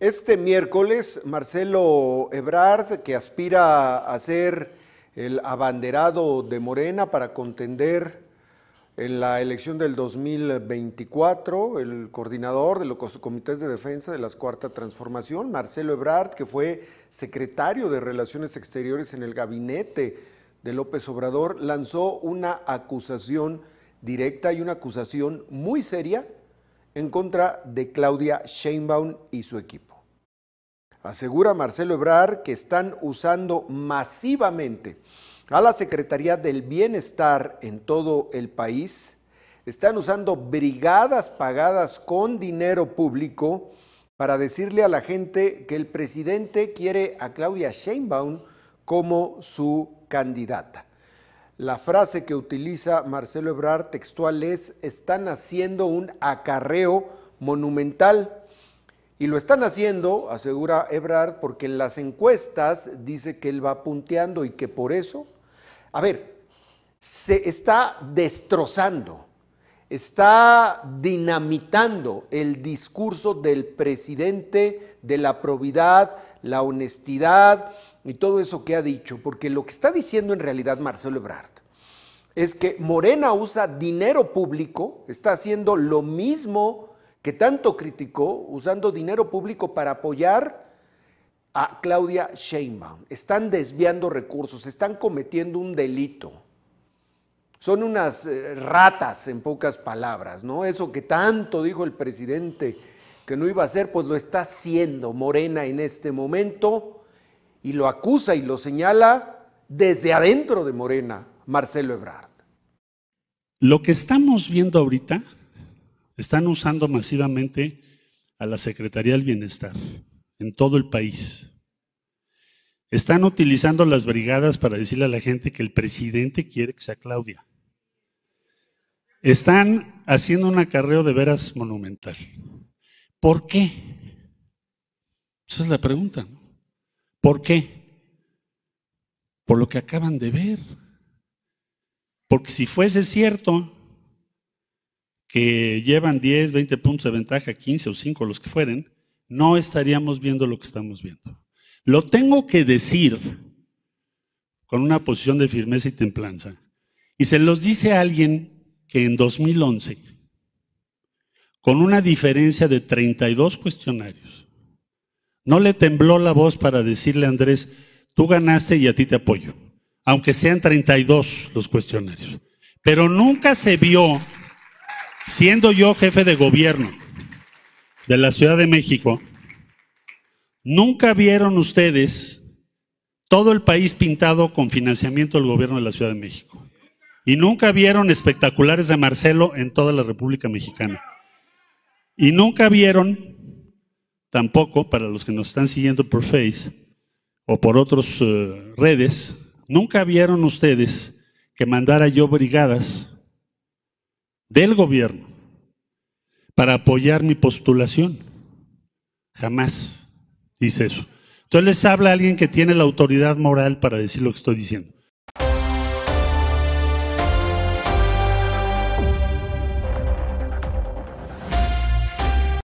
Este miércoles, Marcelo Ebrard, que aspira a ser el abanderado de Morena para contender en la elección del 2024, el coordinador de los comités de defensa de la Cuarta Transformación, Marcelo Ebrard, que fue secretario de Relaciones Exteriores en el gabinete de López Obrador, lanzó una acusación directa y una acusación muy seria en contra de Claudia Sheinbaum y su equipo. Asegura Marcelo Ebrar que están usando masivamente a la Secretaría del Bienestar en todo el país, están usando brigadas pagadas con dinero público para decirle a la gente que el presidente quiere a Claudia Sheinbaum como su candidata. La frase que utiliza Marcelo Ebrard textual es, están haciendo un acarreo monumental. Y lo están haciendo, asegura Ebrard, porque en las encuestas dice que él va punteando y que por eso, a ver, se está destrozando, está dinamitando el discurso del presidente de la probidad, la honestidad y todo eso que ha dicho, porque lo que está diciendo en realidad Marcelo Ebrard es que Morena usa dinero público, está haciendo lo mismo que tanto criticó, usando dinero público para apoyar a Claudia Sheinbaum. Están desviando recursos, están cometiendo un delito. Son unas eh, ratas, en pocas palabras, ¿no? Eso que tanto dijo el presidente que no iba a ser, pues lo está haciendo Morena en este momento y lo acusa y lo señala desde adentro de Morena, Marcelo Ebrard. Lo que estamos viendo ahorita, están usando masivamente a la Secretaría del Bienestar en todo el país. Están utilizando las brigadas para decirle a la gente que el presidente quiere que sea Claudia. Están haciendo un acarreo de veras monumental. ¿Por qué? Esa es la pregunta. ¿Por qué? Por lo que acaban de ver. Porque si fuese cierto que llevan 10, 20 puntos de ventaja, 15 o 5, los que fueren, no estaríamos viendo lo que estamos viendo. Lo tengo que decir con una posición de firmeza y templanza. Y se los dice a alguien que en 2011 con una diferencia de 32 cuestionarios. No le tembló la voz para decirle a Andrés, tú ganaste y a ti te apoyo, aunque sean 32 los cuestionarios. Pero nunca se vio, siendo yo jefe de gobierno de la Ciudad de México, nunca vieron ustedes todo el país pintado con financiamiento del gobierno de la Ciudad de México. Y nunca vieron espectaculares de Marcelo en toda la República Mexicana. Y nunca vieron, tampoco para los que nos están siguiendo por Face o por otras eh, redes, nunca vieron ustedes que mandara yo brigadas del gobierno para apoyar mi postulación. Jamás dice eso. Entonces les habla alguien que tiene la autoridad moral para decir lo que estoy diciendo.